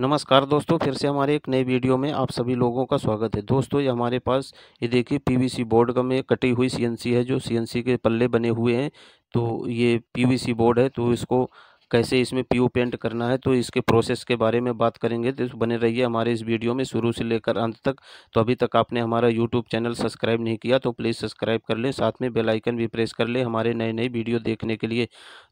नमस्कार दोस्तों फिर से हमारे एक नए वीडियो में आप सभी लोगों का स्वागत है दोस्तों ये हमारे पास ये देखिए पीवीसी बोर्ड का में कटी हुई सीएनसी है जो सीएनसी के पल्ले बने हुए हैं तो ये पीवीसी बोर्ड है तो इसको कैसे इसमें पीयू पेंट करना है तो इसके प्रोसेस के बारे में बात करेंगे तो बने रहिए हमारे इस वीडियो में शुरू से लेकर अंत तक तो अभी तक आपने हमारा यूट्यूब चैनल सब्सक्राइब नहीं किया तो प्लीज़ सब्सक्राइब कर लें साथ में बेल आइकन भी प्रेस कर लें हमारे नए नए वीडियो देखने के लिए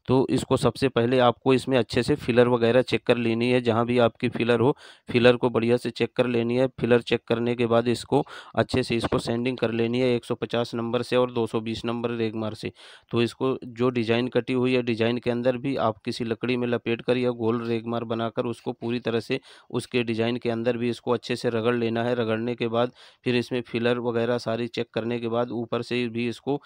तो इसको सबसे पहले आपको इसमें अच्छे से फिलर वगैरह चेक कर लेनी है जहाँ भी आपकी फिलर हो फिलर को बढ़िया से चेक कर लेनी है फिलर चेक करने के बाद इसको अच्छे से इसको सेंडिंग कर लेनी है 150 नंबर से और 220 नंबर रेगमार से तो इसको जो डिज़ाइन कटी हुई है डिज़ाइन के अंदर भी आप किसी लकड़ी में लपेट कर या गोल रेगमार बनाकर उसको पूरी तरह से उसके डिज़ाइन के अंदर भी इसको अच्छे से रगड़ लेना है रगड़ने के बाद फिर इसमें फिलर वगैरह सारी चेक करने के बाद ऊपर से भी इसको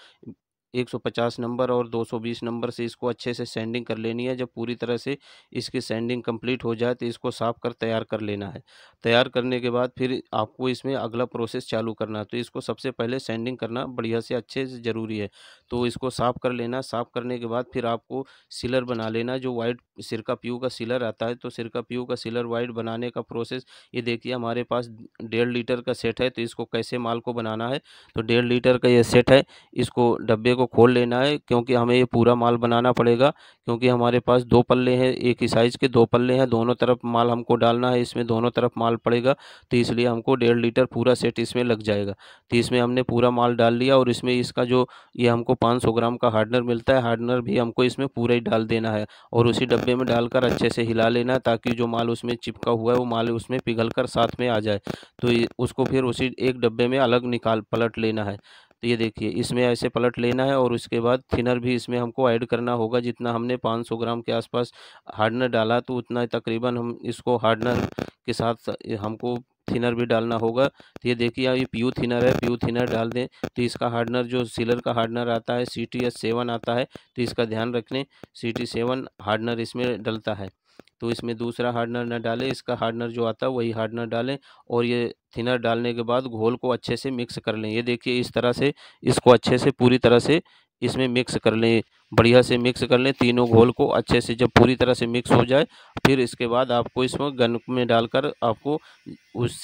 150 नंबर और 220 नंबर से इसको अच्छे से सेंडिंग कर लेनी है जब पूरी तरह से इसकी सेंडिंग कंप्लीट हो जाए तो इसको साफ कर तैयार कर लेना है तैयार करने के बाद फिर आपको इसमें अगला प्रोसेस चालू करना है तो इसको सबसे पहले सेंडिंग करना बढ़िया से अच्छे से ज़रूरी है तो इसको साफ़ कर लेना साफ़ करने के बाद फिर आपको सिलर बना लेना जो वाइट सिरका पीयू का सिलर आता है तो सिरका पीयू का सिलर वाइट बनाने का प्रोसेस ये देखिए हमारे पास डेढ़ लीटर का सेट है तो इसको कैसे माल को बनाना है तो डेढ़ लीटर का ये सेट है इसको डब्बे को खोल लेना है क्योंकि हमें ये पूरा माल बनाना पड़ेगा क्योंकि हमारे पास दो पल्ले हैं एक ही साइज़ के दो पल्ले हैं दोनों तरफ माल हमको डालना है इसमें दोनों तरफ माल पड़ेगा तो इसलिए हमको डेढ़ लीटर पूरा सेट इसमें लग जाएगा तो इसमें हमने पूरा माल डाल लिया और इसमें इसका जो ये हमको 500 ग्राम का हार्डनर मिलता है हार्डनर भी हमको इसमें पूरा ही डाल देना है और उसी डब्बे में डालकर अच्छे से हिला लेना है ताकि जो माल उसमें चिपका हुआ है वो माल उसमें पिघल कर साथ में आ जाए तो उसको फिर उसी एक डब्बे में अलग निकाल पलट लेना है तो ये देखिए इसमें ऐसे पलट लेना है और उसके बाद थिनर भी इसमें हमको ऐड करना होगा जितना हमने 500 ग्राम के आसपास हार्डनर डाला तो उतना तकरीबन हम इसको हार्डनर के साथ हमको थिनर भी डालना होगा तो ये देखिए ये प्यू थिनर है प्यू थिनर डाल दें तो इसका हार्डनर जो सीलर का हार्डनर आता है सी टी एस सेवन आता है तो इसका ध्यान रखने सी टी सेवन हार्डनर इसमें डलता है तो इसमें दूसरा हार्डनर ना डालें इसका हार्डनर जो आता है वही हार्डनर डालें और ये थिनर डालने के बाद घोल को अच्छे से मिक्स कर लें ये देखिए इस तरह से इसको अच्छे से पूरी तरह से इसमें मिक्स कर लें बढ़िया से मिक्स कर लें तीनों घोल को अच्छे से जब पूरी तरह से मिक्स हो जाए फिर इसके बाद आपको इसमें गन में डालकर आपको उस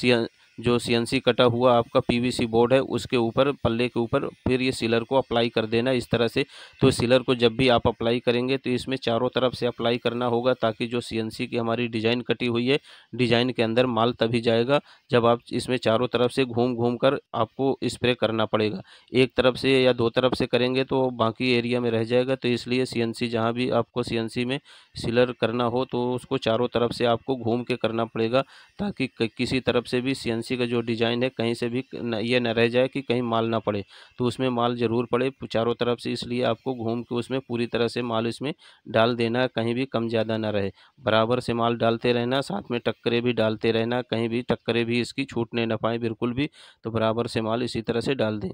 जो सीएनसी कटा हुआ आपका पीवीसी बोर्ड है उसके ऊपर पल्ले के ऊपर फिर ये सिलर को अप्लाई कर देना इस तरह से तो सिलर को जब भी आप अप्लाई करेंगे तो इसमें चारों तरफ से अप्लाई करना होगा ताकि जो सीएनसी की हमारी डिज़ाइन कटी हुई है डिज़ाइन के अंदर माल तभी जाएगा जब आप इसमें चारों तरफ से घूम घूम कर आपको स्प्रे करना पड़ेगा एक तरफ से या दो तरफ से करेंगे तो बाकी एरिया में रह जाएगा तो इसलिए सी जहाँ भी आपको सी में सिलर करना हो तो उसको चारों तरफ से आपको घूम के करना पड़ेगा ताकि किसी तरफ से भी सी एजेंसी का जो डिज़ाइन है कहीं से भी ये न रह जाए कि कहीं माल ना पड़े तो उसमें माल ज़रूर पड़े चारों तरफ से इसलिए आपको घूम के उसमें पूरी तरह से माल इसमें डाल देना कहीं भी कम ज़्यादा ना रहे बराबर से माल डालते रहना साथ में टक्करे भी डालते रहना कहीं भी टक्करे भी इसकी छूटने ना पाएँ बिल्कुल भी तो बराबर से माल इसी तरह से डाल दें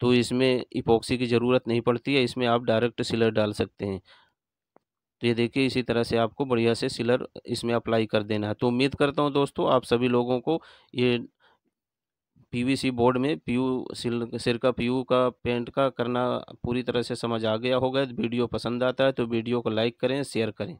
तो इसमें इपोक्सी की ज़रूरत नहीं पड़ती है इसमें आप डायरेक्ट सिलर डाल सकते हैं तो ये देखिए इसी तरह से आपको बढ़िया से सिलर इसमें अप्लाई कर देना है तो उम्मीद करता हूँ दोस्तों आप सभी लोगों को ये पीवीसी बोर्ड में पीयू सिल सिर का पीयू का पेंट का करना पूरी तरह से समझ आ गया होगा वीडियो पसंद आता है तो वीडियो को लाइक करें शेयर करें